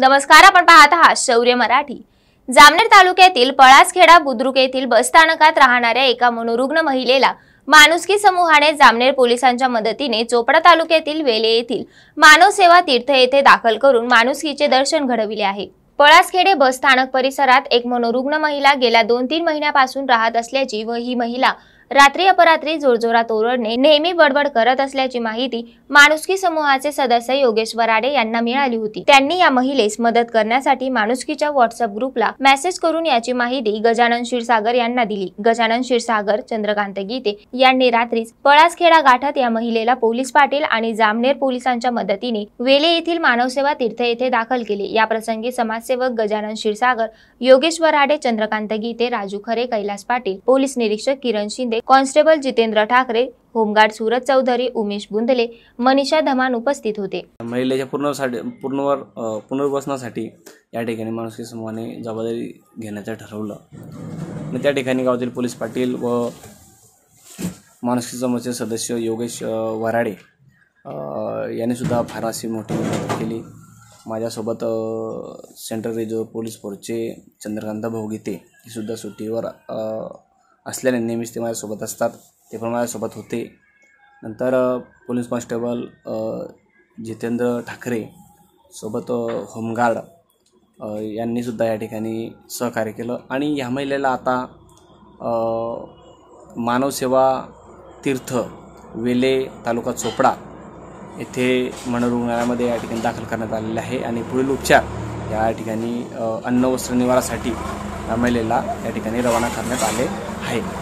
नमस्कार आपण पाहत आहात शौर्य मराठी जामनेर तालुक्यातील पळासखेडा बुद्रुक येथील बसस्थानकात राहणाऱ्या एका मनोरुग्ण महिलेला माणुसकी समूहाने जामनेर पोलिसांच्या मदतीने चोपडा तालुक्यातील वेले येथील मानवसेवा तीर्थ येथे दाखल करून माणुसकीचे दर्शन घडविले आहे पळासखेडे बसस्थानक परिसरात एक मनोरुग्ण महिला गेल्या दोन तीन महिन्यापासून राहत असल्याची व ही महिला रात्री अपरात्री जोरजोरात ओरडणे नेहमी बडबड करत असल्याची माहिती माणुसकी समूहाचे सदस्य योगेश वराडे यांना मिळाली होती त्यांनी या महिलेस मदत करण्यासाठी माणुसकीच्या व्हॉट्सअप ग्रुपला मेसेज करून याची माहिती गजानन क्षीरसागर यांना दिली गजानन क्षीरसागर चंद्रकांत गीते यांनी रात्रीच पळासखेडा गाठात या महिलेला पोलीस पाटील आणि जामनेर पोलिसांच्या मदतीने वेले येथील मानवसेवा तीर्थ येथे दाखल केले या प्रसंगी समाजसेवक गजानन क्षीरसागर योगेश वराडे चंद्रकांत गीते राजू खरे कैलास पाटील पोलीस निरीक्षक किरण शिंदे कॉन्स्टेबल जितेंद्र ठाकरे होमगार्ड सूरज चौधरी उमेश बुंदले मनीषा धमान उपस्थित होते महिलेच्या पूर्णसाठी पूर्णवर पुनर्वसनासाठी या ठिकाणी माणुसकी समूहाने जबाबदारी घेण्याचं ठरवलं त्या ठिकाणी गावातील पोलीस पाटील व माणुसकी समूहाचे सदस्य योगेश वराडे यांनी सुद्धा फार मोठी मदत केली माझ्यासोबत सेंट्रल रिझर्व्ह पोलीस फोर्सचे चंद्रकांत भाऊ गीते हे सुद्धा सुट्टीवर असल्याने नेहमीच ते माझ्यासोबत असतात ते पण माझ्यासोबत होते नंतर पोलीस कॉन्स्टेबल जितेंद्र ठाकरे सोबत होमगार्ड यांनीसुद्धा या ठिकाणी सहकार्य केलं आणि ह्या महिलेला आता मानवसेवा तीर्थ वेले तालुका चोपडा येथे मनोरुग्णालयामध्ये या ठिकाणी दाखल करण्यात आलेले आहे आणि पुढील उपचार या ठिकाणी अन्न वस्त्र निवारासाठी महिलेला या ठिकाणी रवाना करण्यात आले 係。